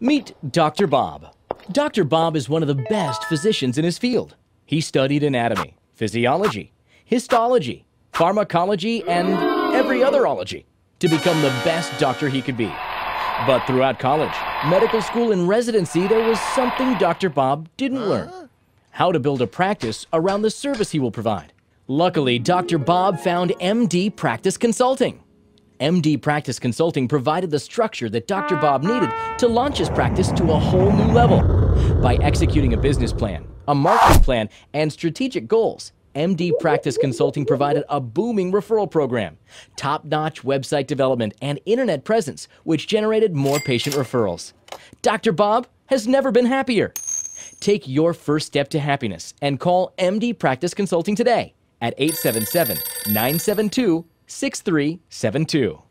Meet Dr. Bob. Dr. Bob is one of the best physicians in his field. He studied anatomy, physiology, histology, pharmacology, and every other ology to become the best doctor he could be. But throughout college, medical school, and residency, there was something Dr. Bob didn't learn how to build a practice around the service he will provide. Luckily, Dr. Bob found MD Practice Consulting. MD Practice Consulting provided the structure that Dr. Bob needed to launch his practice to a whole new level. By executing a business plan, a marketing plan, and strategic goals, MD Practice Consulting provided a booming referral program, top notch website development, and internet presence, which generated more patient referrals. Dr. Bob has never been happier. Take your first step to happiness and call MD Practice Consulting today at 877 972 6372.